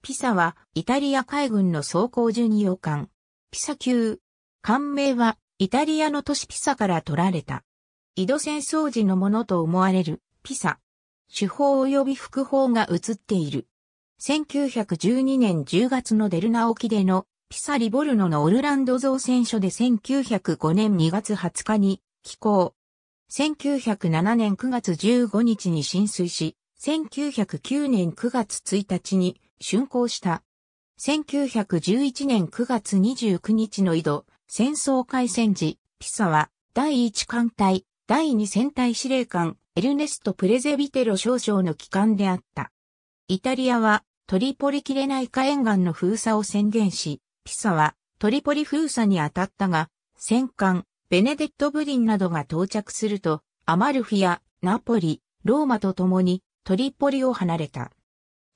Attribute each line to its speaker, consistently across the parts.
Speaker 1: ピサはイタリア海軍の装甲巡洋艦。ピサ級。艦名はイタリアの都市ピサから取られた。井戸戦争時のものと思われるピサ。手法及び副法が映っている。1912年10月のデルナ沖でのピサリボルノのオルランド造船所で1905年2月20日に寄港。1907年9月15日に浸水し、1909年9月1日に竣工した。1911年9月29日の井戸、戦争開戦時、ピサは、第1艦隊、第2戦隊司令官、エルネスト・プレゼビテロ少将の機関であった。イタリアは、トリポリ切れない火沿岸の封鎖を宣言し、ピサは、トリポリ封鎖に当たったが、戦艦、ベネデット・ブリンなどが到着すると、アマルフィア、ナポリ、ローマと共に、トリポリを離れた。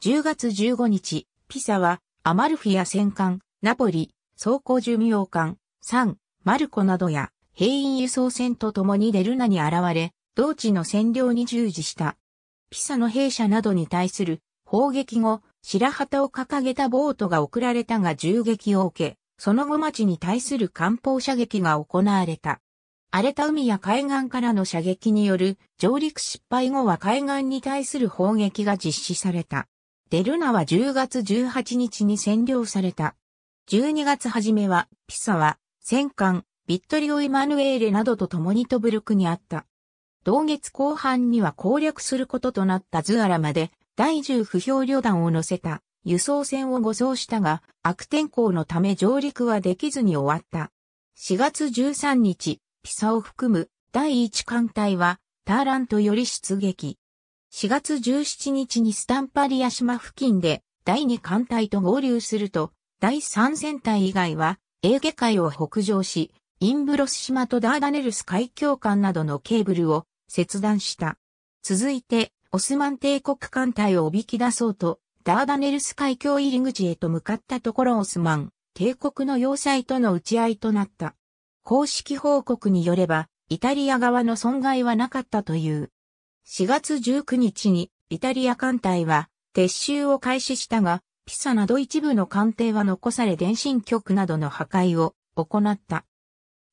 Speaker 1: 10月15日、ピサは、アマルフィア戦艦、ナポリ、装甲寿命艦、サン、マルコなどや、兵員輸送船と共にデルナに現れ、同地の占領に従事した。ピサの兵舎などに対する砲撃後、白旗を掲げたボートが送られたが銃撃を受け、その後町に対する艦砲射撃が行われた。荒れた海や海岸からの射撃による上陸失敗後は海岸に対する砲撃が実施された。デルナは10月18日に占領された。12月初めは、ピサは、戦艦、ビットリオ・イマヌエーレなどと共にトブルクにあった。同月後半には攻略することとなったズアラまで、第10不評旅団を乗せた輸送船を護送したが、悪天候のため上陸はできずに終わった。4月13日、ピサを含む第1艦隊は、ターラントより出撃。4月17日にスタンパリア島付近で第2艦隊と合流すると、第3戦隊以外はエーゲ海を北上し、インブロス島とダーダネルス海峡間などのケーブルを切断した。続いて、オスマン帝国艦隊をおびき出そうと、ダーダネルス海峡入り口へと向かったところオスマン、帝国の要塞との打ち合いとなった。公式報告によれば、イタリア側の損害はなかったという。4月19日にイタリア艦隊は撤収を開始したが、ピサなど一部の艦艇は残され電信局などの破壊を行った。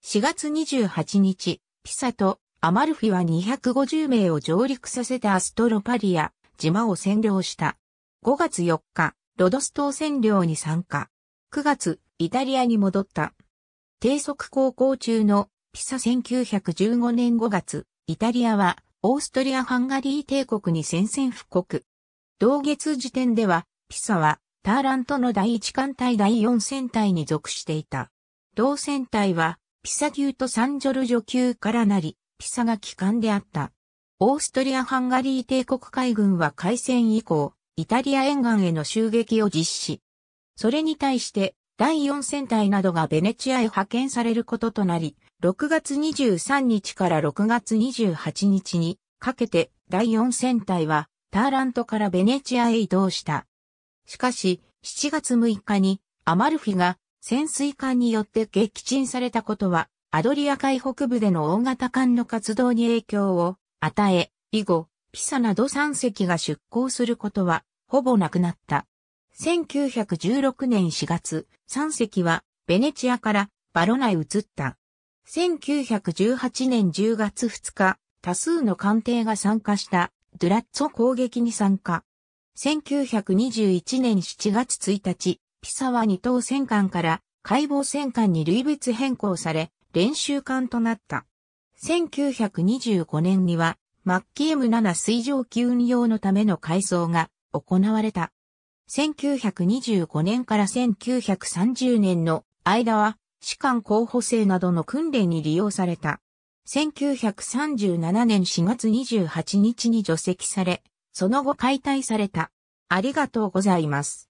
Speaker 1: 4月28日、ピサとアマルフィは250名を上陸させたアストロパリア、島を占領した。5月4日、ロドス島占領に参加。9月、イタリアに戻った。低速航行中のピサ1915年5月、イタリアはオーストリア・ハンガリー帝国に宣戦布告。同月時点では、ピサは、ターラントの第一艦隊第四戦隊に属していた。同戦隊は、ピサ級とサンジョルジョ級からなり、ピサが機関であった。オーストリア・ハンガリー帝国海軍は開戦以降、イタリア沿岸への襲撃を実施。それに対して、第四戦隊などがベネチアへ派遣されることとなり、6月23日から6月28日にかけて第4戦隊はターラントからベネチアへ移動した。しかし、7月6日にアマルフィが潜水艦によって撃沈されたことは、アドリア海北部での大型艦の活動に影響を与え、以後、ピサなど3隻が出港することは、ほぼなくなった。1916年4月、3隻は、ベネチアからバロナへ移った。1918年10月2日、多数の艦艇が参加したドゥラッツォ攻撃に参加。1921年7月1日、ピサは二等戦艦から解剖戦艦に類別変更され、練習艦となった。1925年には、マッキー M7 水上気運用のための改装が行われた。1925年から1930年の間は、士官候補生などの訓練に利用された。1937年4月28日に除籍され、その後解体された。ありがとうございます。